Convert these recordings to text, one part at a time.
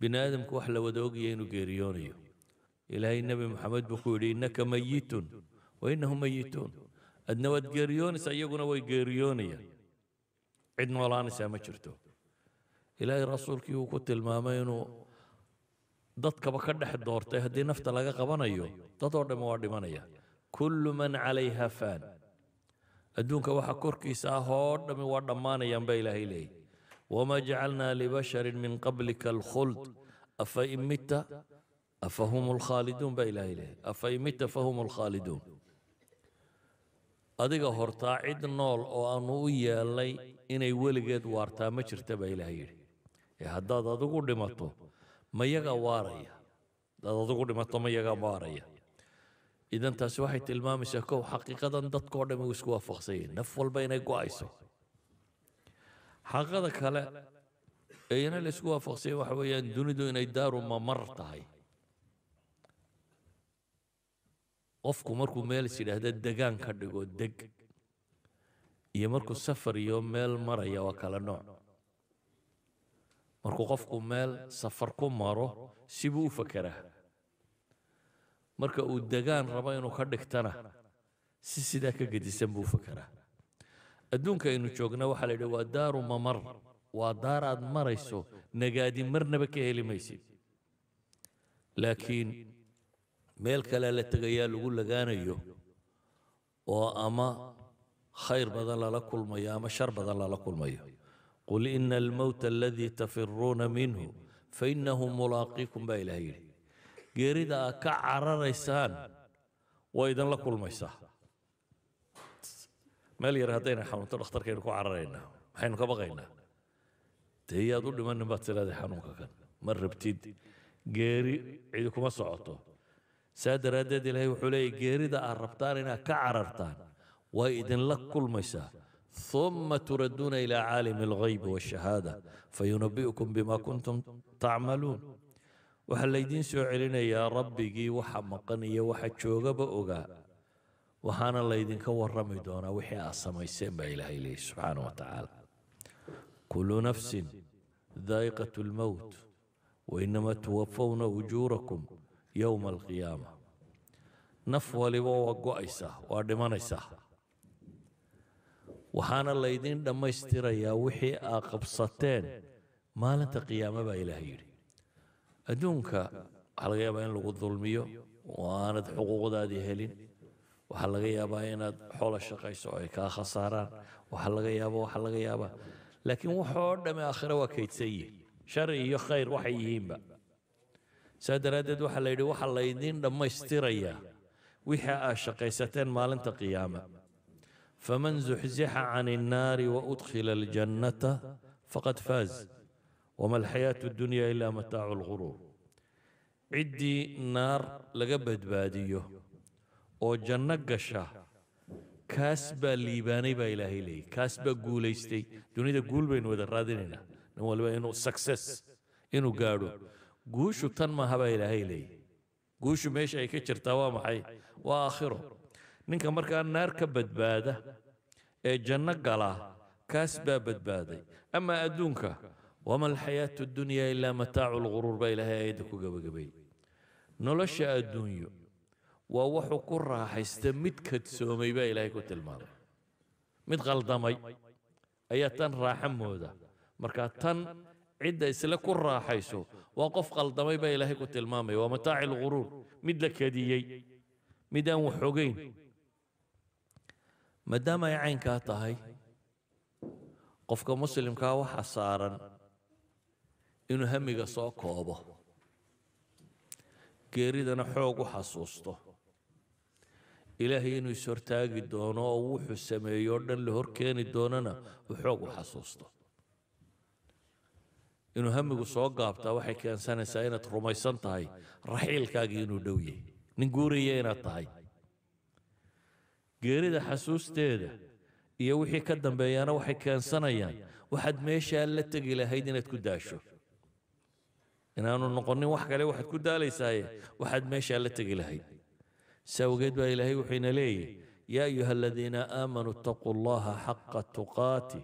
biniaadamku wax la wada ogaya inuu geeriyoonayo ilaahay nebi maxamed buu ku yidhi innaka mayitun wa innahum mayituun adna waad geeriyoonaysaa iyaguna way geeriyoonayaan cid noolaanaysaa ma jirto ilaahay rasuulkii uu ku tilmaamay inuu dadkaba ka dhex doortay haddii nafta laga qabanayo dadoo dhamm waa dhimanaya kullu man calayha faan adduunka waxa korkiisa ah oo dhami waa dhammaanayaan baa ilaahay leeyahy وما جعلنا لبشر من قبلك الخلد أفإن مت أفهم الخالدون بإله إله أفإن مت فهم الخالدون adiga hortaa cid nool oo aanu u yeelnay inay weligeed waartaa ma jirta baa ilaah yidhi ee haddaad adigu dhimato ma yagaa waaraya haddaad adigu dhimato ma yagaa waaraya idan taasi waxay tilmaamaysaa kow xaqiiqadan dadkao dhan u isku waafaqsan xaqada kale iyana laysku waafaqsanya waxa weeyaan dunidu inay daaru mamar tahay qofku markuu meel is yidhaahda degaan ka dhigo deg iyo markuu safar iyo meel maraya waa kala nooc markuu qofku meel safar ku maro sibuu u fakeraa marka uu degaan rabo inuu ka dhigtana si sidaa ka gedisan buu u fakeraa adduunka aynu joogna waxaa la yidhi waa daaru mamar waa daar aad marayso nagaadi marnaba ka heli maysid laakiin meel kale la tegayaa lagu lagaanayo oo ama khayr badan lala kulmayo ama shar badan lala kulmayo qul ina almowta aladii tafiruuna minhu fainahu mulaaqiikum baa ilaah yidhi geerida aad ka cararaysaan waa idinla kulmaysaa meel yar haddayna xanuunto dhakhtarkaynu ku cararaynaa maxaynu ka baqaynaa dee yaad u dhimanin baad tiraaday xanuunka kan ma rabtid geeri cidi kuma socoto saa daraaddeed ilaahay wuxuu leeyahy geerida aad rabtaan inaad ka carartaan way idinla kulmaysaa uma turaduuna ilaa عالم الغيب والشهادة فينبئكم بما kuntum tacmaluun waxaa يدين soo celinayaa يا waxa وحا iyo waxa joogaba ogaa وحانا الله يدين كوار رمي دونا وحي أصم يسيم بإله إليه سبحانه وتعالى كل نفس ذائقة الموت وإنما توفون أجوركم يوم القيامة نفوا لبا وقائسة وارمانيسة وحانا الله يدين دم استريا وحي آقب ستين ما لنت قيامة بإله إليه أدونك على غيابين لغو الظلمية وانت حقوق ذا دي هلين waxaa laga yaabaa inaad xoola shaqayso oo ay kaa khasaaraan waxaa laga yaaba waxaa laga yaabaa laakiin waxoo dhamme aakhire waa kaydsan yihin shari iyo khayr waxay yihiinba saa daraaddeed waxaa la yidhi waxaa laydiin dhammaystirayaa wixii aad shaqaysateen maalinta qiyaama faman zuxzixa can innaari wa udkhila aljannata faqad faaz wama alxayaatu addunya ilaa mataacu lguruur ciddii naar laga badbaadiyo oo janno gasha kaas baa liibaanay baa ilaahay leeyay kaas baa guulaystay dunida guul baynu wada raadinaynaa nin walba inuu success inuu gaadho guushu tan maaha baa ilaahay leeyay guushu meesha ay ka jirtaa waa maxay waa aakhiro ninka markaa naar ka badbaada ee janno gala kaas baa badbaaday amaa adduunka wama alxayaatu dunyaa ilaa mataacu lguruur baa ilaahay aayadda ku gabagabeeyey nolosha adduunyo waa wuxuu ku raaxaysta mid kadsoomay baa ilaahay ku tilmaamay mid qaldamay ayaa tan raaxo mooda markaa tan cidda isla ku raaxayso waa qof qaldamay baa ilaahay ku tilmaamaya waa mataaci lquruur mid la kadiyey mid aan wax ogeyn maadaama ay caynkaa tahay qofka muslimkaa waxaa saaran inuu hamiga soo koobo geeridana xoog u xasuusto ilaahay inuu is-hortaagi doono oo wuxuu sameeyo oo dhan la hor keeni doonana uu xoogu xasuusto inuu hamigu soo gaabtaa waxay keensanaysaa inaad rumaysan tahay raxiilkaagii inuu dhow yahay nin guuraya inaad tahay geerida xasuusteeda iyo wixii ka dambeeyaana waxay keensanayaan waxaad meeshaa la tegi lahayd inaad ku daasho inaanu noqonin wax kale waxaad ku daalaysaye waxaad meeshaa la tegi lahayd سوجد وإلهي وحين لي يا أيها الذين آمنوا اتقوا الله حق تقاته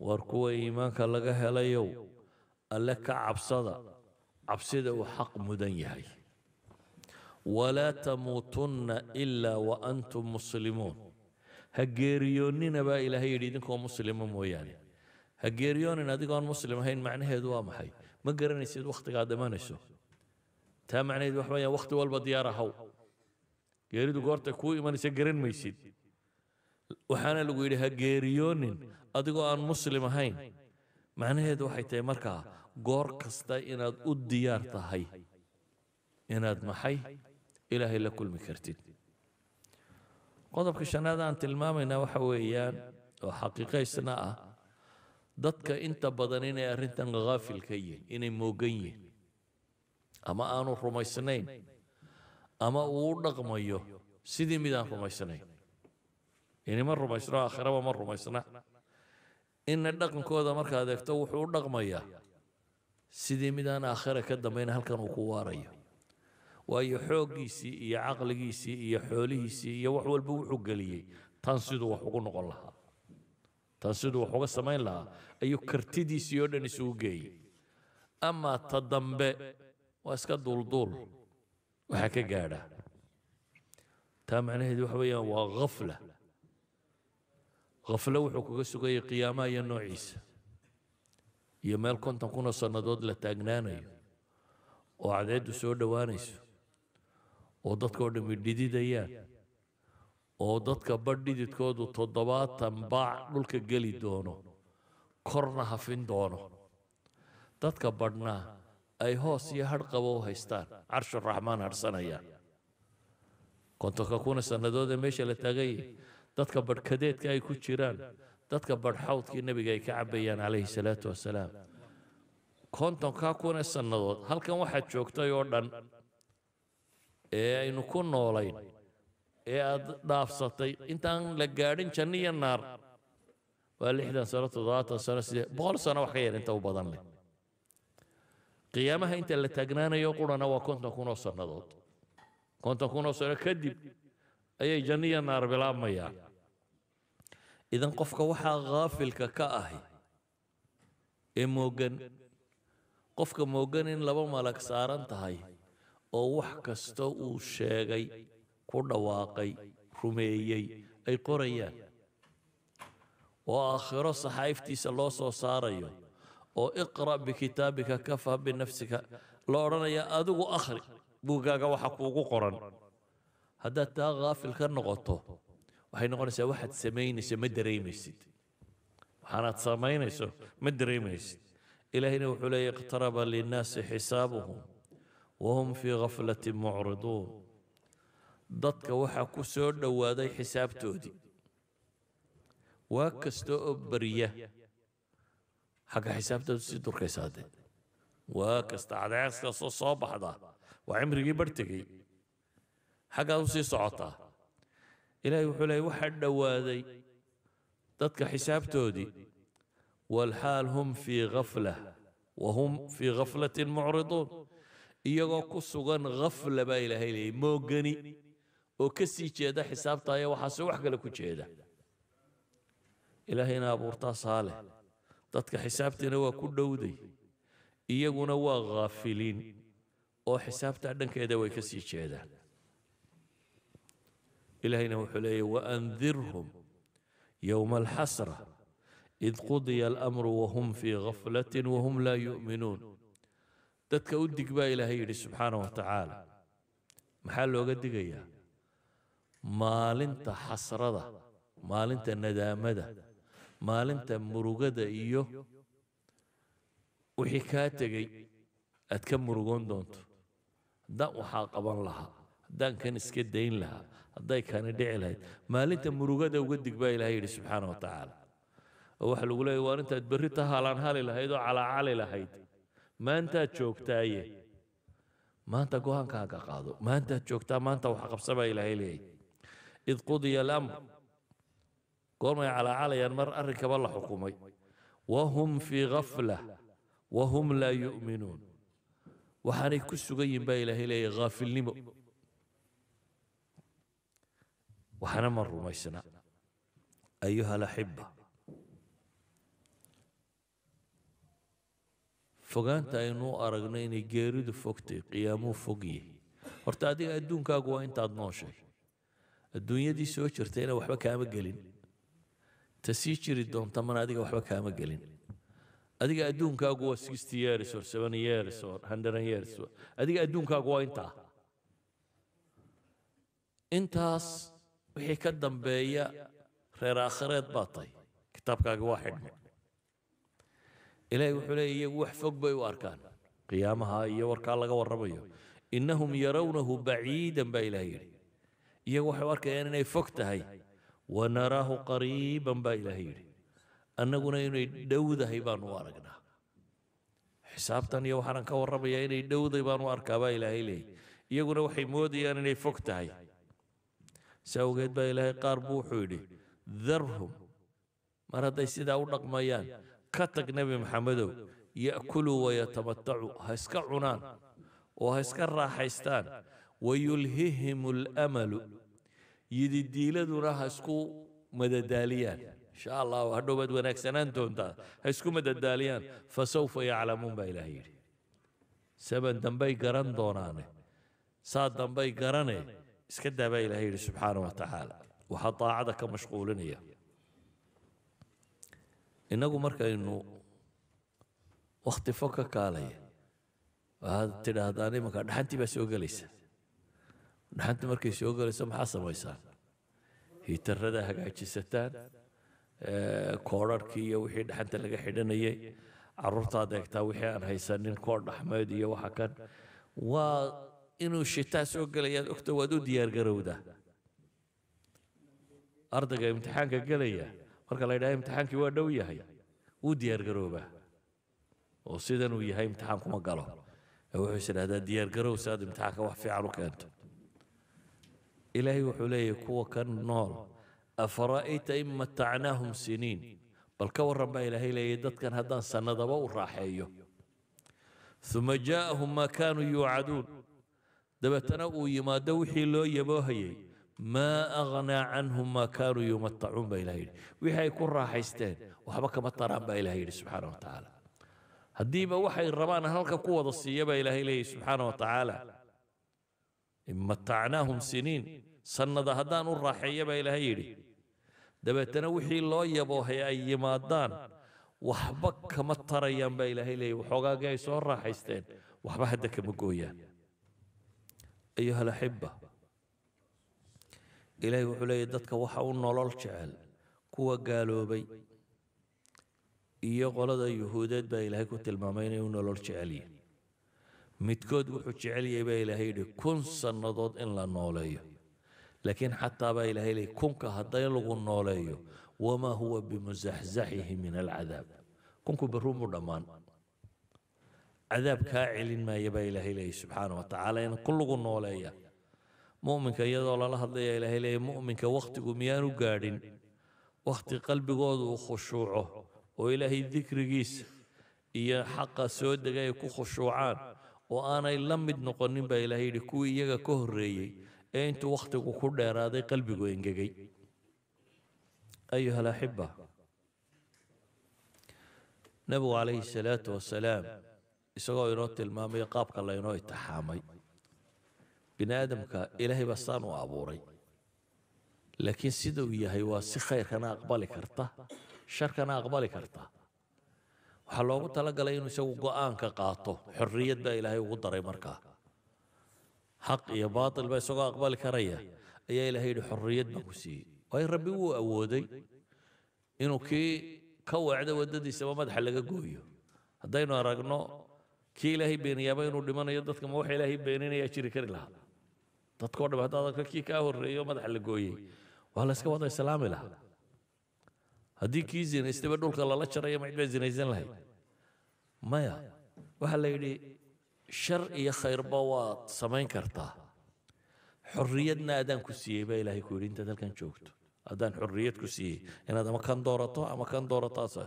واركوا إيمانك لقه ليو ألك عبصدا عبصدا وحق مدنيهي ولا تموتن إلا وأنتم مسلمون هجيريونين با إلهي يريدنكم مسلمون موياني هجيريونين أدقان مسلم هين معنى هدوا محي ما قرنيسيد وقت قادمان تا معنى هدوا وقت والبديارة هو geeridu goorta kuu imanaysa garan maysid waxaana lagu yidhi ha geeriyoonin adigoo aan muslim ahayn macnaheedu waxay tahay markaa goor kasta inaad u diyaar tahay inaad maxay ilaahay la kulmi kartid qodobka shanaad aan tilmaamaynaa waxa weeyaan oo xaqiiqaysna ah dadka inta badan inay arrintan haafil ka yihin inay moogan yihin ama aanu rumaysnayn ama uu u dhaqmayo sidii midaan rumaysanayn inima rumaysno aakhiraba ma rumaysna inna dhaqankooda markaad eegto wuxuu u dhaqmayaa sidii midaan aakhira ka dambayn halkan uu ku waarayo waayo xooggiisii iyo caqligiisii iyo xoolihiisii iyo wax walba wuxuu geliyey tan siduu wax ugu noqon lahaa tan siduu wax uga samayn lahaa ayuu kartidiisii oo dhan isugu geeyey amaa ta dambe waa iska duulduul waxaa ka gaadha taa macnaheedu waxa weeyaan waa khafla khaflo wuxuu kaga sugayay qiyaamaha iyo noociisa iyo meel konton kuna sannadood la taagnaanayo oo cadeeddu soo dhowaanayso oo dadkao dhammi dhididayaan oo dadka badh dhididkoodu toddobaatan baac dhulka geli doono korna hafin doono dadka badhnaa ay hoos iyo hadh qabow haystaan carshuraxmaan hadhsanaya kontonka kuna sannadoodee meesha la taaganyay dadka badhkadeedka ay ku jiraan dadka badhxawdkii nebiga ay ka cabayaan calayhi salaatu wasalaam kontonka kuna sannadood halkan waxaad joogtay oo dhan ee aynu ku noolayn ee aad dhaafsatay intaan la gaadhin janno iyo naar waa lixdan sano toddobaatan sano sidee boqol sano wax ka yar inta u badan leh qiyaamaha inta la taagnaanayo qurana waa konton kun oo sannadood konton kun oo sanno kadib ayay janniya naar bilaabmayaan idan qofka waxaa khaafilka ka ahi ee moogan qofka moogan in laba malag saaran tahay oo wax kasta uu sheegay ku dhawaaqay rumeeyey ay qorayaan oo aakhiro saxaiftiisa loo soo saarayo oo iqra' bikitaabika kafa binafsika la odhanayaa adigu akhri buuggaaga waxa kuugu qoran haddaad taa haafil ka noqoto waxay noqonaysaa waxaad samaynayso ma dareemaysid waxaanaad samaynayso ma dareemaysid ilaahayna wuxuu leeya iqtaraba linnaasi xisaabuhum wahum fii khaflatin mucriduun dadka waxaa ku soo dhowaaday xisaabtoodii waa kasta oo beriya حاجة حساب سي دركي سادة وكست على كسو صوبح دا وعمري جي برتقي حاجة سي صعطة إلهي وحولي وحد دوادي دتك حساب تودي والحال هم في غفلة وهم في غفلة معرضون إيغو كسوغان غفلة با إلهي لي موغني وكسي جيدا حساب تايا وحاسو وحقا لكو جيدا إلهينا بورتا صالح تتك حسابتنا وكل دودي إيقونا وغافلين أو حسابت عدن كيدا ويكسي شيدا إلهي نوح لي وأنذرهم يوم الحسرة إذ قضي الأمر وهم في غفلة وهم لا يؤمنون تتك ودك با إلهي سبحانه وتعالى محل وقدك إياه مال انت حسرة مال انت ندامة ده. maalinta murugada iyo wixii kaa tegey aad ka murugoon doonto haddaan waxaa qaban lahaa haddaan kan iska dayn lahaa hadday kaani dhici lahayd maalinta murugada uga dig baa ilahay yidhi subxaana wa tacaala oo waxaa lagu leeyahy waar intaad berri hali lahayd oo calaacali lahayd maantaad joogtaaye maanta go-aankaaga qaado maantaad joogtaa maanta waxa qabsa baa ilaahay leeyahy id qudiya alamr قوم على علي المر أركب الله حكومي وهم في غفلة وهم لا يؤمنون وحني كسو قيم با إله إلي غافل نمو وحنا مر ميسنا أيها الأحبة فقانت أنو أرغنيني جيرد فوقتي قيامو فوقيه ورتادي أدون كاقوا أنت أدنوشي الدنيا دي سوى شرتين وحبا كامل قلين ta sii jiri doonta mana adiga waxba kaama gelin adiga adduunkaagu waa sixty years or seven years or hundred years adiga adduunkaagu waa intaa intaas wixii ka dambeeya reer aakhireed baa tahay kitaabkaaga waa xidhmay ilaahay wuxuu leeya iyagu wax fog bay u arkaan qiyaamaha iyo warkaa laga warramayo innahum yarawnahu baciidan baa ilaah yidhi iyagu waxay u arkayaan inay fog tahay ونراه قريبا با إلهي يري أننا ينوي دوذة هيبان حساب تاني يو حران كورب ينوي دوذة هيبان وارقا با إلهي لي يقول وحي مودي أنني فكتهي سوقيت با إلهي قاربو حولي ذرهم مرد سيدا أولق ميان كتك نبي محمد يأكلوا ويتمتعوا هسكعونان وهسكر راحيستان ويلههم الأمل yididiiladuna ha isku madadaaliyaan insha allah hadhow baad wanaagsanaan doontaa ha isku madadaaliyaan fasawfa yaclamuun baa ilaah yidhi saban dambay garan doonaane saa dambay garane iska daa baa yidhi subxaana wa tacaala waxaa daacada ka mashquulinaya innagu markaynu wakhti fo kaalaya waxaad tidhaahdaa nimanka dhaxantii baa soo gelaysa dhaxanta markay soo galayso maxaa samaysaan hiitarada hagaajisataan koodharhkii iyo wixii dhaxanta laga xidhanayay caruurtaad eegtaa wixii aan haysanin koodh axmeed iyo waxa kan waa inuu shitaa soo gelayaad ogta waad u diyaargarowdaa ardayga imtixaanka gelaya marka la imtixaankii waa dhow yahay wuu diyaargaroobaa oo sidanuu yahay imtixaan kuma galo wuxuu is idhahdaa diyaargarow si aad imtixaanka wax fiican u keento إلهي وحليه كو كان نول أفرأيت إن متعناهم سنين بل كور ربا إلهي لا يدد كان هدان سندبا وراحيه ثم جاءهم ما كانوا يوعدون دبا تنقوا يما دوحي لو يبوهي ما أغنى عنهم ما كانوا يمتعون بإلهي ويحا يكون راحيستين وحبك مطران بإلهي سبحانه وتعالى هديبا وحي الربان هلك قوة الصيبة إلهي سبحانه وتعالى. متعناهم سنين سند هدان الرحية بإله يري دبتنا وحي الله يبو هي أي مادان وحبك ما تريان بإله لي وحقا جاي سور راحيستين وحبا هدك مقويا أيها الأحبة إلهي وحلي دتك وحاون نولول جعل كوا قالوا بي إيا قولة يهودات بإلهي كنت المامين ونولول جعلين midkood wuxuu jecel yahay baa ilaahay yidhi kun sannadood in la nooleeyo laakiin xataa baa ilaahay kunka hadday lagu nooleeyo wamaa huwa bimusaxsaxihi min alcadaab kunku barruu mu dhammaan cadaab kaa celin maaya baa ilaahay leeyay subxaana wa in kun lagu nooleeya mu'minka iyadoo lala hadlaya ilaahay leeyay mu'minka wakhtigu miyaanu gaadhin wakhti qalbigooda uu khushuuco oo ilaahay dikrigiisa iyo xaqa soo dega ay ku khushuucaan oo aanay la mid noqonin baa ilaahay yidhi kuwii iyaga ka horreeyey ee intuu wakhtigu ku dheeraaday qalbigu engegay ayuha alaxiba nebigu calayhi salaatu wasalaam isagoo inoo tilmaamay qaabka laynoo itixaamay bini aadamka ilaahay baa saan u abuuray laakiin sida uu yahay waa si khayrkana aqbali karta sharkana aqbali karta waxaa loogu talagalay inuu isagu go-aanka qaato xorriyad baa ilaahay ugu daray markaa xaq iyo baatil ba isagoo aqbali karaya ayaa ilahay yidhi xorriyad baa ku siiyey waayo rabbi wuu awooday inuu kii ka weecdo waddadiisaba madaxa laga gooyo haddaynu aragno kii ilaahay beeniyaaba inuu dhimanayo dadka ma waxa ilaahay beeninaya jiri kari lahaa dadkoo dham haddaad arka kii kaa horreeyo madaxa la gooyey waa la wada islaami lahaa haddii kii zinaystayba dhulka lala jaraya ma cid bay zinaysan lahayd maya waxaa la yidhi shar iyo khayrba waad samayn kartaa xorriyadna adaan ku siiyey baa ilaahay ku yidhi intaad halkan joogto haddaan xorriyad ku siiyey inaad ama kan doorato ama kan doorataasa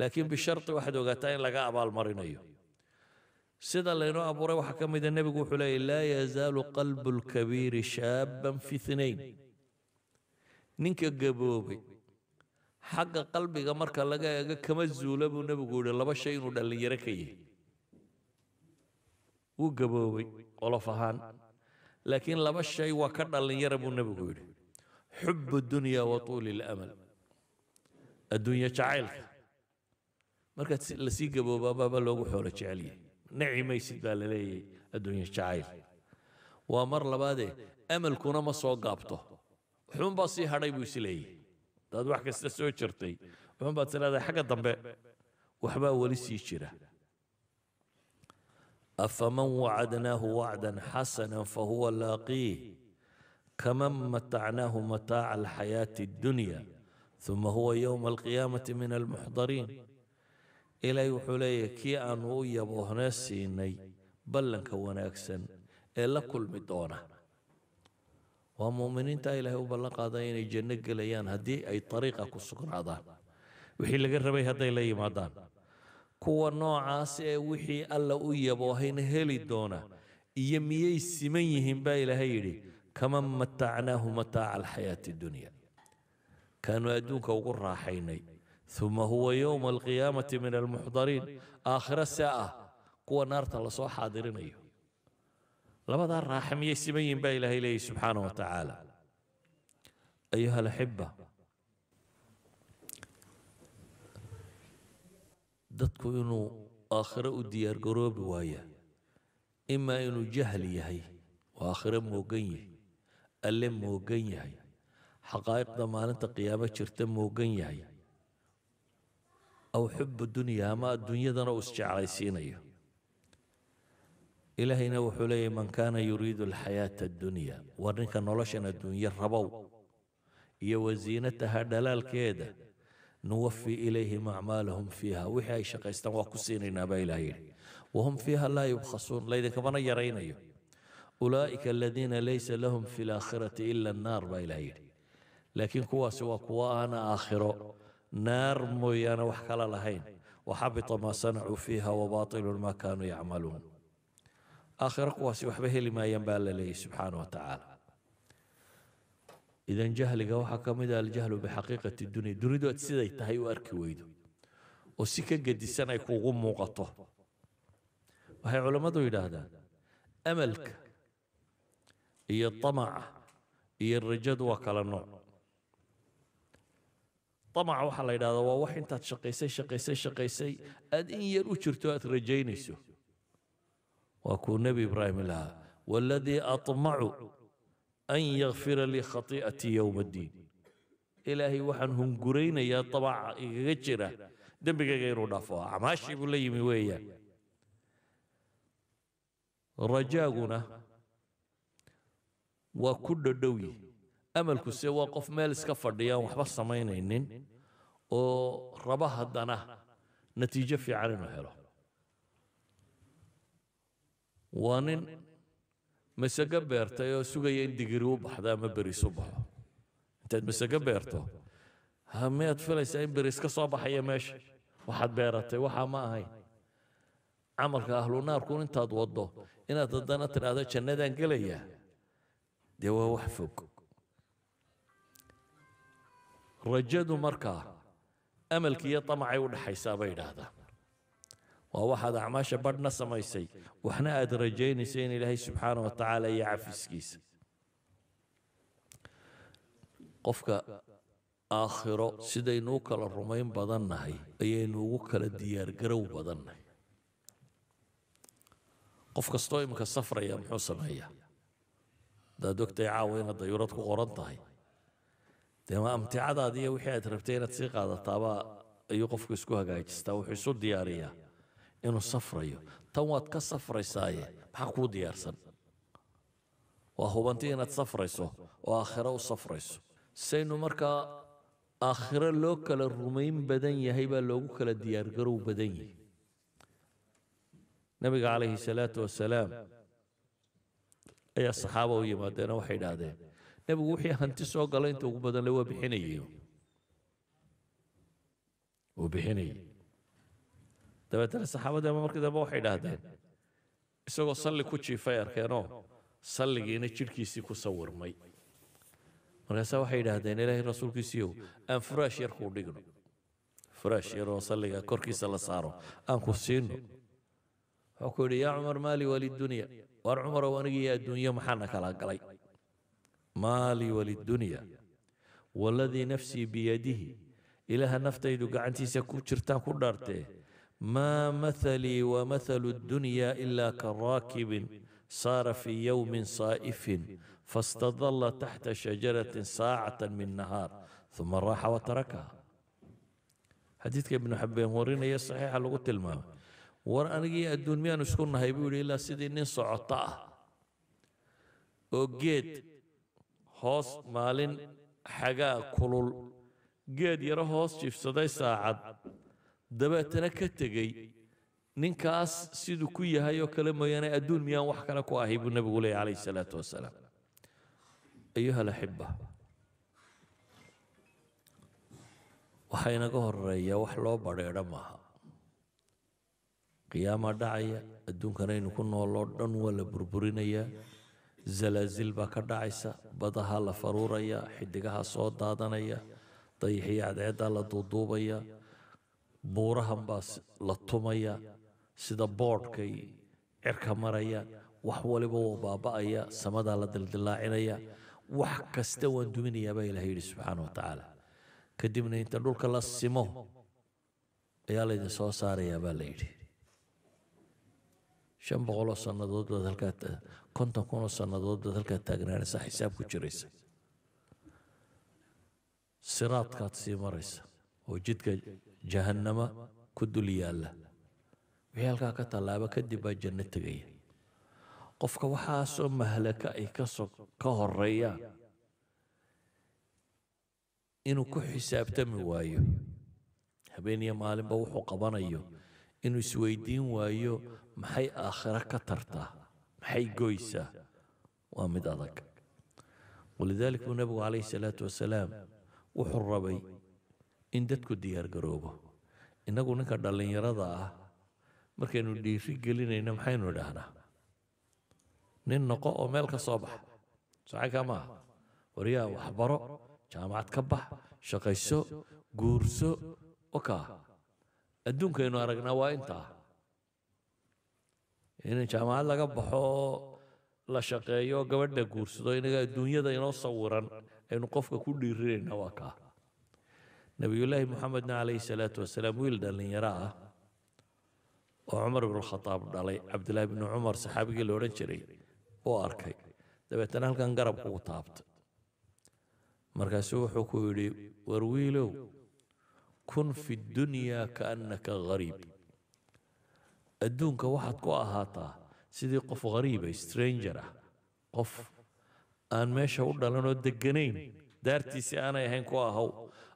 laakiin bisharti waxaad ogaataa in laga abaalmarinayo sida laynoo abuuray waxaa ka mida nebigu wuxuu leeyay laa yazaalu qalbu lkabiiri shaaban fi inayn ninka gaboobay xagga qalbiga marka laga eego kama zuula buu nebigu yihi laba shay inuu dhallinyaro ka yahay wuu gaboobay qolof ahaan laakiin laba shay waa ka dhallinyara buu nebigu yidhi xubu dunya wa tuuli lamal adduunye jacaylka markaad lasii gaboobaa loogu xoolo jecel yahay nacimaysid baa la leeyahay jacayl waa mar labaadee amalkuna ma soo gaabto xunbaa sii hadhay buu is dad wax kasta soo jirtay wuxun baad tiraahdaa xagga dambe waxbaa weli sii jira afaman wacadnaahu wacdan xasana fahuwa laaqiih kaman matacnaahu mataaca alxayaati addunya ثم هو يوم القيامة من المحضرين إلهي وحولي كي أنو يبوهنا سيني بلن كوناكسن إلا كل مدونه waa muminiinta ilaahay u ballan qaadaya inay janno gelayaan haddii ay ariiqa ku sugnaadaan wixii laga rabay hadday la yimaadaan kuwa noocaasi ee wixii alla u yaboohayna heli doona iyo miyay siman yihiin baa ilaahay yidhi kaman matacnaahu mataaca alxayaati dunya kaanu adduunka ugu raaxaynay uma huwa yowma alqiyaamati min almuxdariin aakhira se ah kuwa naarta lasoo xaadirinayo labadaa raaxe miyay siman yihiin baa ilaahay leeyahy subxaana wa tacaala ayuha alaxiba dadku inuu aakhiro u diyaargaroobi waaya imaa inuu jahli yahay oo aakhiro moogan yahay alle moogan yahay xaqaa'iqda maalinta qiyaamo jirta moogan yahay aw xuba dunya ama addunyadana uu isjeclaysiinayo إلهينا وحولي من كان يريد الحياة الدنيا ورنك نولشنا الدنيا ربو يوزينتها دلال كيدا نوفي إليهم أعمالهم فيها وحي شقا استنوكسين نبا إلهين وهم فيها لا يبخسون لا إذا كبنا يرين أولئك الذين ليس لهم في الآخرة إلا النار با لكن كوا سوى كوا أنا آخر نار ميانا وحكال لهين وحبط ما صنعوا فيها وباطل ما كانوا يعملون aakhiro kuwaasi waxba heli maayaan baa alla leeyahy subxaana wa tacaala idan jahliga waxaa ka mid ah aljahlu bixaqiiqati dunya dunidood siday tahay u arki weydo oo si ka gedisan ay kuugu muuqato waxay culammadu yidhaahdaan amalka iyo damaca iyo rajadu waa kala nooc damaca waxaa la yidhahdaa waa wax intaad shaqaysay shaqaysay shaqaysay aada in yar u jirto aad rajaynayso waa kuu nebi ibraahim lahaa waladii amacu an yakfira lii khatii'atii yowma addiin ilaahay waxaan hunguraynayaa dabaca igaga jira dembigayga inuu dhaafo acmaashii buu la yimi weeyaan rajaaguna waa ku dhodhowi amalkuse waa qof meel iska fadhiyaan waxba samaynaynin oo raba haddana natiijo fiican inuu helo waa nin masago beertay oo sugaya in digiri u baxda ama beris u baxo intaad masago beerto miyaad filaysaa in beris ka soo baxaya meesha waxaad beeratay waxaa ma ahayn camalka ahlunaarku intaad waddo inaad haddana tidhaahdo jannadaan gelayaa dee waa wax fog rajadu markaa amalki iyo amacay u dhexaysaa bay idhaahdaa waa waxaad acmaasha badhna samaysay waxna aad rajaynaysa in ilaahay subxaana wa tacaala iyo cafiskiisa qofka aakhiro sidaynu u kala rumayn badannahay ayaynu ugu kala diyaargarow badannahay qof kastoo imika safraya muxuu sameeyaa hadaad ogtahay caawa inaad dayuurad ku qoran tahay dee ma amticadaadiiyo wixii aad rabtay inaad sii qaadataabaa ayuu qofku isku hagaajistaa wuxuu isu diyaariyaa inuu safrayo tan waad ka safraysaaye maxaa kuu diyaarsan waa hubanti inaad safrayso oo aakhiro u safrayso saynu markaa aakhiro loo kala rumayn badan yahay baa loogu kala diyaargarow badan yahay nabiga calayhi salaatu wasalaam ayaa saxaaba u yimaadeen waxay idhaahdeen nebigu wixii hanti soo galay inta ugu badan le waa bixinayey wuu bixinayey دابا ترى الصحابه دابا مرك دابا وحيد هذا سوى صلي كوتشي فاير كانو صلي كينا تشركي سيكو صور مي ونسى وحيد هذا ان الهي رسول كيسيو ان فراش يركو ديغنو فراش يرو صلي كركي صلى صارو ان كوسينو حكولي يا عمر مالي ولي الدنيا وار عمر وانقي يا الدنيا محانا كلا قلي مالي ولي الدنيا والذي نفسي بيده إلها نفتيدو قعنتي سكو شرتا كو دارتي ما مثلي ومثل الدنيا إلا كراكب صار في يوم صائف فاستظل تحت شجرة ساعة من نهار ثم راح وتركها حديث ابن حبيب ورينا يا صحيح لو قلت المام ور أنا الدنيا ميان اسكننا هيبيقول إلا سيدي نين صعطاء وجيت هوس مالين حاجة كلول جيت يرى هوس شيف ساعد dabeetana ka tegey ninkaas siduu ku yahay oo kale mooyaane adduun miyaan wax kale ku ahay buu nebigu leeyahy calayhi salaatu wasalaam ayuha alaxiba waxaa inaga horeeya wax loo badheedho maaha qiyaama dhacaya adduunkan aynu ku nooloo dhan waa la burburinayaa zalaasil baa ka dhacaysa badahaa la faruuraya xidigaha soo daadanaya dayaxiyo cadceeddaa la duuduubaya buurahan baa la tumaya sida boodhkay cirka maraya wax waliba waa baaba'aya samadaa la dildilaacinaya wax kasta waan duminayaa baa ilahay yidhi subxaana wa tacaala kadibna inta dhulka la simo ayaa laydin soo saarayaa baa la yidhi shan boqoloo sannadood baad halkaa konton kunoo sannadood baad halkaa taagnaanaysaa xisaab ku jiraysa siraadkaad sii maraysa oo jidka jahanama ku dul yaalla wixii halkaa ka tallaaba kadib baa janno tegaya qofka waxaasoo mahlaka ay kasoo ka horeeyaan inuu ku xisaabtami waayo habeen iyo maalinba wuxuu qabanayo inuu isweydiin waayo maxay aakhiro ka tartaa maxay goysaa waa mid adag walidalik buu nebigu calayhi salaatu wasalaam wuxuu rabay in dadku diyaar garoobo inagu ninka dhallinyarada ah markaynu dhiiri gelinayna maxaynu idhaahnaa nin noqo oo meel ka soo bax sacagka maaha waryaa waxbaro jaamacad ka bax shaqayso guurso wakaa adduunkaynu aragnaa waa intaa in jaamacad laga baxo la shaqeeyo gabadha guursado inaga adduunyada inoo sawiran aynu qofka ku dhiirinayna waa kaa nabiyullaahi moxamedna calayhi salaatu wasalaam wiil dhallinyaro ah oo cumar khaaab dhalay cabdillaahi bnu cumar saxaabigii la odhan jiray buu arkay dabeetana halkan garab u taabtay markaasu wuxuu ku yidhi war wiilow kun fi dunyaa kaannaka hariib adduunka waxaad ku ahaataa sidii qof hariiba stranger ah qof aan meesha u dhalanoo deganayn daartiisii aanay ahayn ku ahow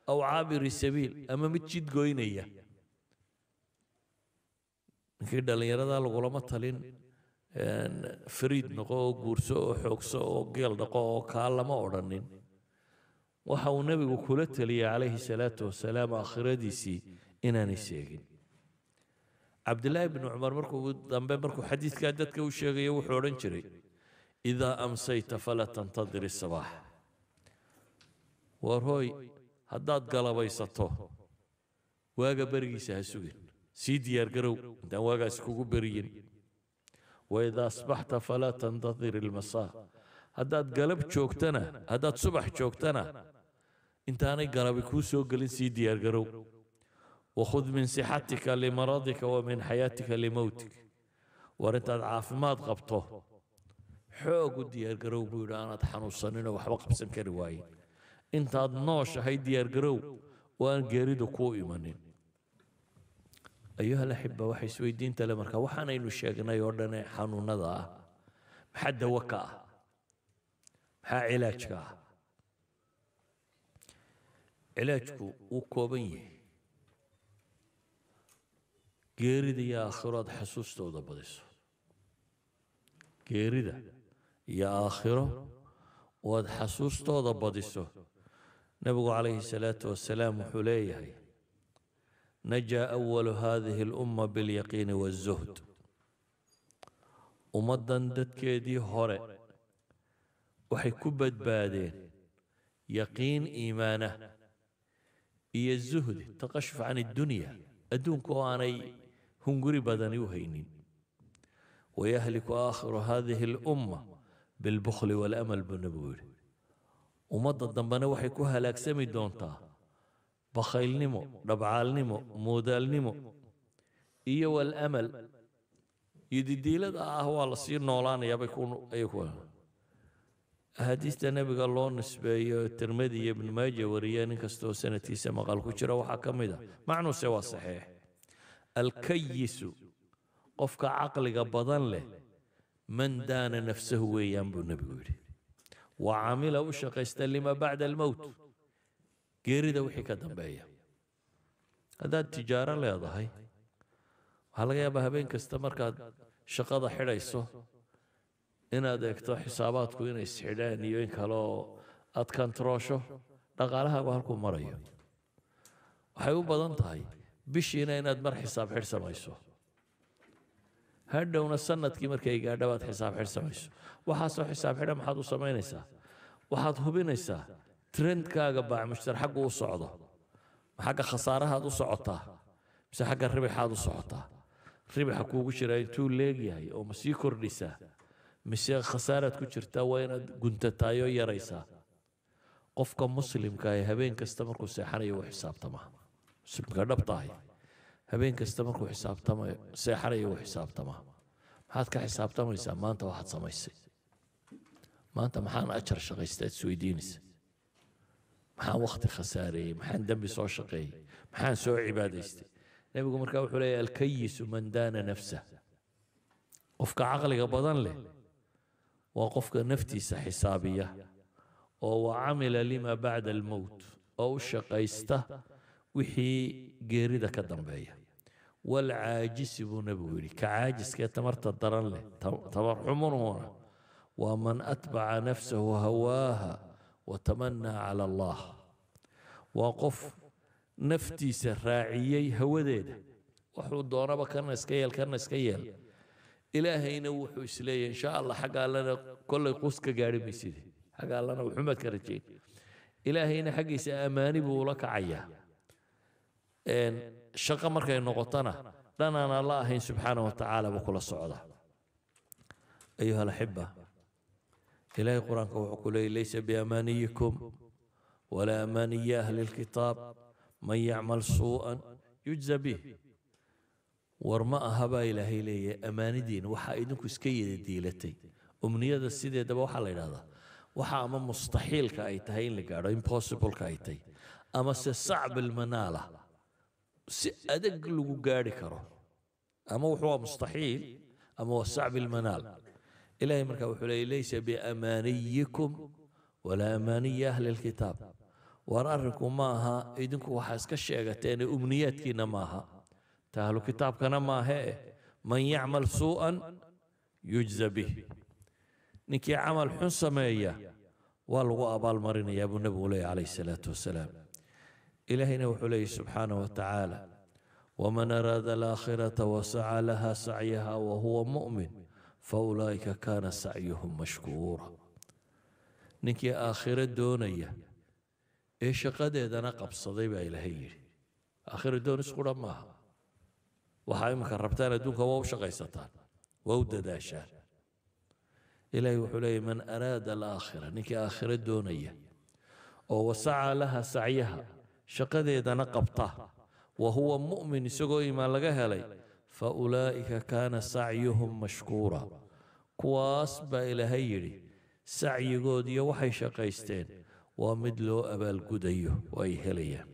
أو عابر السبيل أما متشد قوينية كده اللي يرد على الغلمة تلين فريد نقو قرسو حقسو قيل نقو كالما أورنين وحاو نبي كلت لي عليه الصلاة والسلام آخر ديسي إنا نسيقين عبد الله بن عمر مركو دنبه مركو حديث كادت كو وشيغي وحورن شري إذا أمسيت فلا تنتظر الصباح ورهوي هداد قلبه يسطوه واغا برغيسة هسوغن سيدي يرقرو انتا واغا سكوكو برغين وإذا أصبحت فلا تنتظر المساء هداد قلب چوكتنا هداد صبح چوكتنا انتا ناي قلبه كوسو قلن سيدي يرقرو وخذ من صحتك لمرضك ومن حياتك لموتك وانتا عافمات غبطوه حوق ودي يرقرو بلانا تحنو صنينا وحبق بسمك روايين intaad nooshahay diyaargarow waan geeridu kuu imanin ayuha laxiba waxa isweydiinta le markaa waxaanaynu sheegnay oo dhane xanuunada ah maxaa dawo ka ah maxaa cilaajka ah cilaajku wuu kooban yahay geerida iyo aakhiro aad xusuustooda badiso geerida iyo aakhiro oo aad xusuustooda badiso نبغ عليه الصلاة والسلام حليه نجا أول هذه الأمة باليقين والزهد ومدن دت كيدي هرة وحكبت بعدين يقين إيمانه هي الزهد تقشف عن الدنيا أدون كواني هنغري بدني وهينين ويهلك آخر هذه الأمة بالبخل والأمل بالنبوري ummadda dambena waxay ku halaagsami doontaa bakhaylnimo dhabcaalnimo moodaalnimo iyo walamal iyo didiilada ah waa lasii noolaanayaabay axaadiista nebiga loo nisbeeyo tirmidi iyo ibnu maaja wariye ninkastoo sanadkiisa maqal ku jira waxaa ka mid a macnuuse waa saxiix alkayisu qofka caqliga badan leh man daana nafsahu weeyaan buu nebigu yidhi wacamila u shaqaysta lima bacda almowt geerida wixii ka dambeeya haddaad tijaaro leedahay waxaa laga yaabaa habeen kasta markaad shaqada xidhayso inaad eegto xisaabaadku inay isxidheen iyo in kale oo aad kantaroosho dhaqaalahaagu halkuu marayo waxay u badan tahay bishiina inaad mar xisaab xidh samayso hadhowna sanadkii markay gaadho baad xisaab xidhsamayso waxaasoo xisaab xidha maxaad u samaynaysaa waxaad hubinaysaa trendkaaga baacmushtar xaggu u socdo xagga khasaarahaad u socotaa mise xagga ribixaad u socotaa ribixa kuugu jira intuu leegyahay oo ma sii kordhisaa mise khasaaraad ku jirtaa waa inaad guntataayoo yaraysaa qofka muslimka ee habeen kasta markuu seexanayo uu xisaabtamaa muslimka dhabtaahay habeen kasta markuu xisaabtamayo seexarayo uu xisaabtamaa maxaad ka xisaabtamaysaa maanta waxaad samaysay maanta maxaan ajar shaqaystay isweydiinaysa maxaan wakti khasaareeyey maxaan dembi soo shaqeeyey maxaan soo cibaadaystay nebigu markaa wuxuu leeyahy alkayisu man daana nafsa qofka caqliga badan leh waa qofka naftiisa xisaabiya oo wa camila lima bacda almowt oo u shaqaysta وحي قيريدا كدنبايا والعاجس ابو نبوري كعاجس كتمرت الدران له تمر عمره ومن أتبع نفسه هواها وتمنى على الله وقف نفتي سراعيي هوديد وحو دورا بكرنا اسكيل كرنا اسكيل إلهي نوحو إسلي إن شاء الله حقا لنا كل قوسك قاري بيسيدي حقا لنا وحمد كرتين إلهي نحقي سأماني بولك عيا shaqo markay noqotona dhan aan alla ahayn subxaana wa buu kula socda ayuha alaxiba ilaahay qur-aanka wuxuu ku leeyay laysa biamaaniyikum walaa amaaniyi ahli lkitaab man yacmal suu'an yujza bih war ma aha baa ilaahay leeyahay ammaanidiin waxaa idinku iska yada diilatay umniyada sideedaba waxaa la yidhahdaa waxa ama mustaxiilka ay tahay in la gaadho impossibleka ay tahay ama se sacb almanaala si adag lagu gaari karo ama wuxuu mustaxiil ama waa sacbi lmanaal ilahay marka wuxuu leeyay laysa biamaaniyikum walaa amaaniyi ahli lkitaab war arrinku ma aha idinku waxaa iska sheegateen umniyaadkiina maaha ta ahlu kitaabkana maahee man yacmal suu'an yujza bih ninkii camal xun sameeya waa lagu abaalmarinayaa buu nebigu leeya calayhi salaatu wasalaam إلهنا وحليه سبحانه وتعالى ومن أراد الآخرة وسعى لها سعيها وهو مؤمن فأولئك كان سعيهم مشكورا نكي آخرة دونية إيش قد إذا قبصدي بها إلهي آخرة دون سقرا ماها وحايم كربتان أدوك وود وودداشان إلهي وحليه من أراد الآخرة نكي آخرة دونية ووسعى لها سعيها shaqadeedana qabta wa huwa mu'min isagoo imaan laga helay fa ulaa'ika kaana sacyuhum mashkuura kuwaas baa ilaahay yidhi sacyigoodiyo waxay shaqaysteen waa mid loo abaalgudayo oo ay helayaan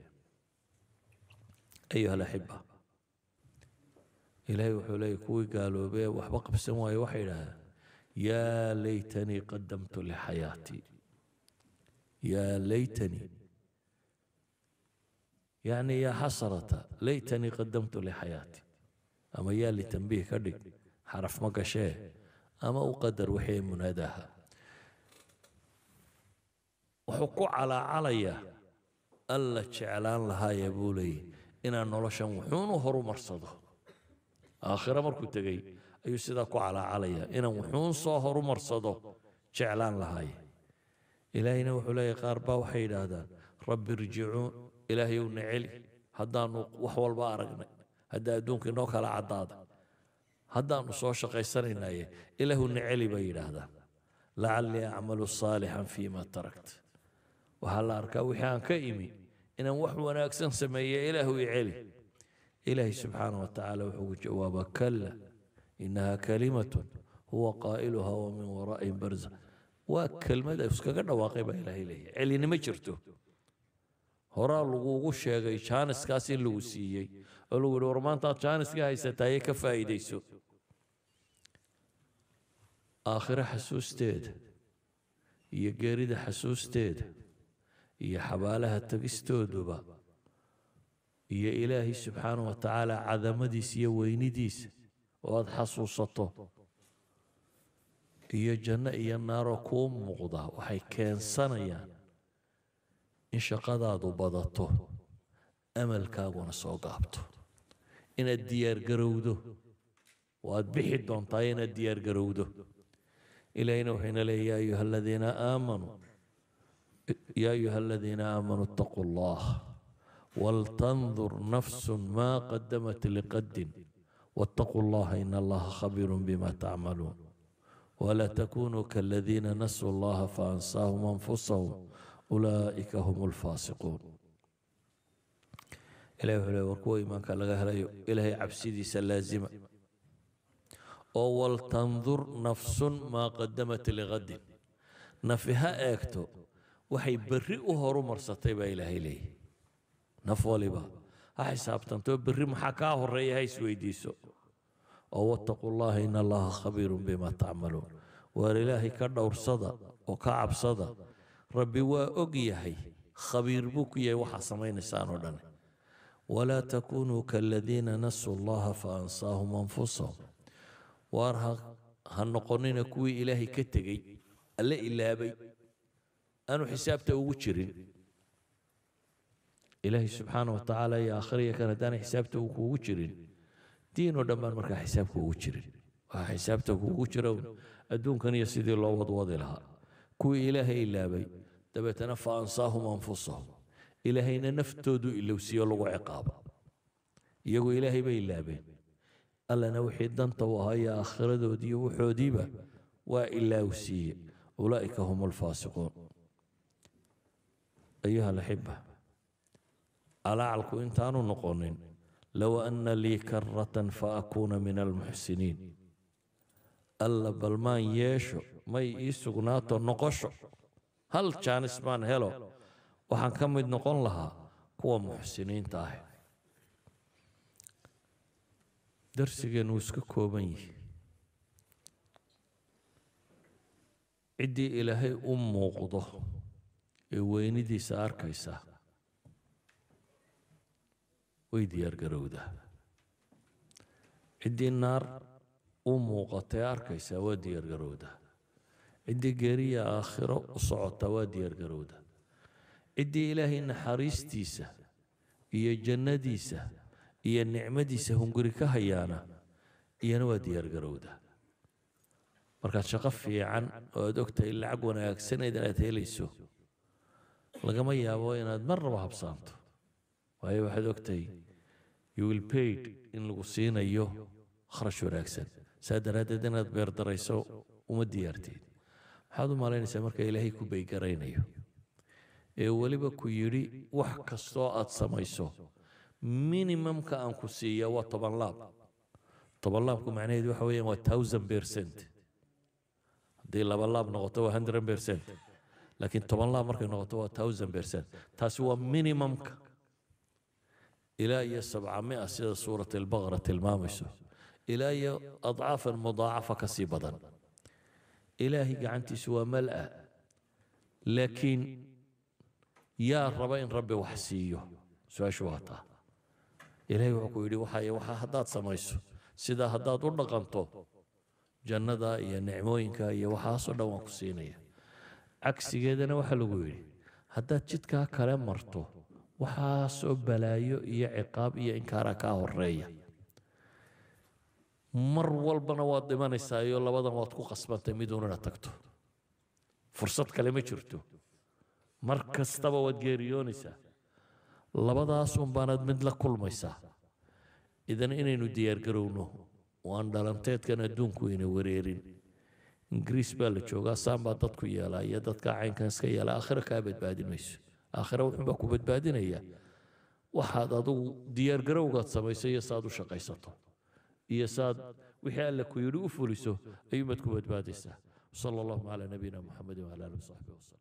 ayuha alaxiba ilaahay wuxuu leeyahy kuwii gaaloobee waxba qabsan waaye waxay idhahdaan yaa laytanii qadamtu lixayaatii yaa laytanii yacni yaa xasarata laytanii qadamtu lixayaati ama yaa litambiih ka dhig xaraf ma gashee ama u qadar wixii munaadaha wuxuu ku calaacalayaa alla jeclaan lahaaya buu leeyay inaan noloshan wuxuunu horumarsado aakhire markuu tegey ayuu sidaa ku calaacalayaa inaan wuxuun soo horumarsado jeclaan lahaaya ilaahina wuxuu leeyahay qaar baa waxay rabbi irjicuun ilaahayowna celi haddaanu wax walba aragnay hadda adduunka inoo kala caddaaday haddaanu soo shaqaysanaynaye ilaahuna celi bay yidhaahdaa lacallii acmalu saalixan fiima tarakt waxaa la arkaa wixii aan ka imi inaan wax wanaagsan sameeye ilaahu i ilaahay subxaana wa tacaala wuxuugu jawaaba kalla inahaa kalimatun huwa qaa'iluhaa wa min waraa'ihim barza waa kelmad iskaga dhawaaqay baa ilaahay leeyahay celinima jirto horaa laguugu sheegay jaaniskaas in lagu siiyey oo lagu yihi war maantaad jaaniska ayay ka faa'iidayso aakhiro xasuusteeda iyo geerida xasuusteeda iyo xabaalaha tegistooduba iyo ilaahay subxaanahu wa tacaala cadamadiisa iyo weynidiisa oo aada xasuusato iyo janno iyo naaroo kuu muuqda waxay keensanayaan إن in shaqadaadu badato amalkaaguna soo gaabto inaad diyaargarowdo waad bixi طاين inaad diyaargarowdo إلينا وحين لي يا أيها الذين آمنوا يا أيها الذين آمنوا اتقوا الله ولتنظر نفس ما قدمت لقد واتقوا الله إن الله خبير بما تعملون ولا تكونوا كالذين نسوا الله فأنساهم أنفسهم ulaaika hum lfaasiquun ilahi wuxuu le war kuwa iimaanka laga helayo ilaahay cabsidiisa laazima oo waltandur nafsun maa qadamat liqadin nafi ha eegto waxay berri u horumarsatay baa ilaahay leeyahy naf waliba ha xisaabtantoo berri maxaa kaa horeeya ha isweydiiso oo wattaquu llaha in allaha khabiirun bima tacmaluun waar ilaahay ka dhowrsada oo ka cabsada rabbi waa og yahay khabiir buu ku yahay waxaa samaynaysaan oo dhan walaa takunuu kaladiina nasuu allaha fa ansaahum anfusahum waar ha noqonina kuwii ilaahay ka tegey la ilaabay aanu xisaabta ugu jirin ilaahay subxaana wa tacaala iyo akhriya kan haddaana xisaabta uu kuugu jirin diinoo dhan baan markaa xisaabka ugu jirin waxaa xisaabta kuugu jira adduunkan iyo sidii loo wadwadi lahaa kuwii ilaahay ilaabay dabeetana fa ansaahum anfusahum ilaahayna naftoodu ilowsiiyo lagu ciqaabo iyagoo ilaahay bay ilaabeen allana wixii danta u ahaya aakhiradoodiiyo wuxoodiiba waa ilaawsiiye ulaa'ika hum alfaasiquun ayuha alaxiba alacalku intaanu noqonin low anna lii karatan fa akuuna min almuxsiniin alla balmaan yeesho may ii sugnaato noqosho hal jaanis baan helo waxaan ka mid noqon lahaa kuwa muxsiniinta ah darsigeen uu iska kooban yihi ciddii ilaahay u muuqdo ee weynidiisa arkaysa way diyaargarowdaa ciddii naar u muuqatee arkaysaa waa diyaar garowdaa ciddii geeriya aakhiro u socota waa diyaargarowda ciddii ilaahay naxariistiisa iyo jannadiisa iyo nicmadiisa hunguri ka hayaana iyana waa diyaargarowda markaad shaqo fiican oo aad ogtahay lacag wanaagsaneyd inaad helayso lagama yaabo inaad marnaba habsaanto waayo waxaad ogtahay you will paid in lagu siinayo kharash wanaagsan saa daraaddeed inaad beerdarayso uma diyaarteed maxaad u malaynaysaa markaa ilaahay ku baygaraynayo ee weliba ku yidhi wax kastoo aad samayso minimumka aan ku siiya waa toban laab toban laabku macnaheedu waxa weeyaan waa thousand percent haddii laba laab noqoto waa hundred percent laakiin toban laab markay noqoto waa thousand percent taasi waa minimumka ilaa iyo sabcamia sida suurat albaqara tilmaamayso ilaa iyo adcaafan mudaacafa ka badan ilaahay gacantiisu waa mal'a ah. laakiin yaa raba in rabbi wax siiyo su-aashu waa taa ilaahay wuxuu ku yidhi waxay waxa haddaad samayso sidaa haddaad u dhaqanto jannada iyo nicmooyinka iyo waxaasoo dhan waan ku siinaya cagsigeedana waxaa lagu yidhi haddaad jidkaa kale marto waxaasoo balaayo iyo ciqaab iyo inkaaraa kaa horeeya mar walbana waad dhimanaysaa iyo labadan waad ku qasbantay miduunana tagto fursad kale ma jirto mar kastaba waad geeriyoonaysaa labadaasun baanaad mid la kulmaysaa idan inaynu diyaargarowno oo dhalanteedkan adduunku ina wareerin ingiriis baa la joogaa saan dadku yeelaa iyo dadkaa caynkan iska yeelaa aakhiro kaa badbaadin mayso wuxuunbaa ku badbaadinayaa waxaad adigu diyaargarowgaad samaysay iyo saaad u shaqaysato iyo saad wixii alle ku yidhi u fuliso ayuumaad ku badbaadaysaa sala allahuma calaa nabiyina moxamedin wala alihi wasaxbihi wasalam